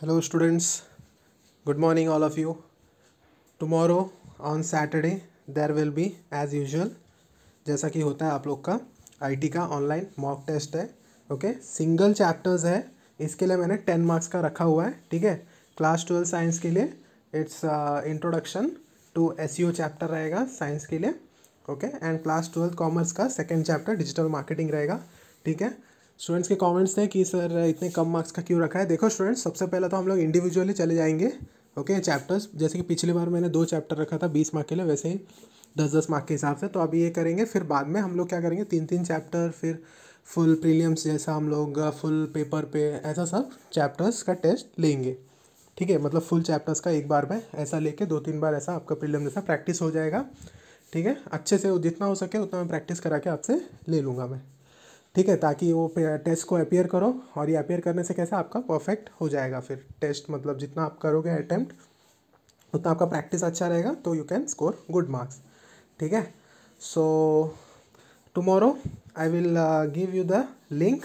Hello students, good morning all of you. Tomorrow on Saturday there will be as usual जैसा कि होता है आप लोग का आईटी का ऑनलाइन मॉक टेस्ट है ओके सिंगल चैप्टर्स है इसके लिए मैंने टेन मार्क्स का रखा हुआ है ठीक है क्लास ट्वेल्व साइंस के लिए it's introduction to S chapter रहेगा साइंस के लिए okay and class twelfth commerce का सेकेंड चैप्टर डिजिटल मार्केटिंग रहेगा ठीक है स्टूडेंट्स के कमेंट्स थे कि सर इतने कम मार्क्स का क्यों रखा है देखो स्टूडेंट्स सबसे पहले तो हम लोग इंडिविजुअली चले जाएंगे ओके okay, चैप्टर्स जैसे कि पिछली बार मैंने दो चैप्टर रखा था बीस मार्क के लिए वैसे ही दस दस मार्क के हिसाब से तो अभी ये करेंगे फिर बाद में हम लोग क्या करेंगे तीन तीन चैप्टर फिर फुल प्रीलियम्स जैसा हम लोग फुल पेपर पे ऐसा सब चैप्टर्स का टेस्ट लेंगे ठीक है मतलब फुल चैप्टर्स का एक बार में ऐसा लेके दो तीन बार ऐसा आपका प्रीलियम जैसा प्रैक्टिस हो जाएगा ठीक है अच्छे से जितना हो सके उतना मैं प्रैक्टिस करा के आपसे ले लूँगा मैं ठीक है ताकि वो टेस्ट को अपेयर करो और ये अपेयर करने से कैसा आपका परफेक्ट हो जाएगा फिर टेस्ट मतलब जितना आप करोगे अटैम्प्ट हम्म। उतना आपका प्रैक्टिस अच्छा रहेगा तो you can score good marks ठीक है so tomorrow I will give you the link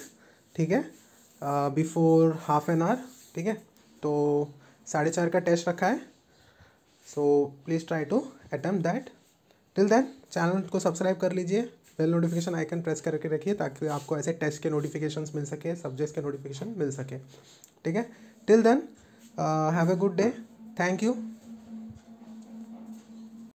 ठीक है बिफोर हाफ एन आवर ठीक है तो साढ़े चार का टेस्ट रखा है so please try to attempt that till then channel को सब्सक्राइब कर लीजिए बेल नोटिफिकेशन आइकन प्रेस करके रखिए ताकि आपको ऐसे टेस्ट के नोटिफिकेशन मिल सके सब्जेक्ट्स के नोटिफिकेशन मिल सके ठीक है till then have a good day thank you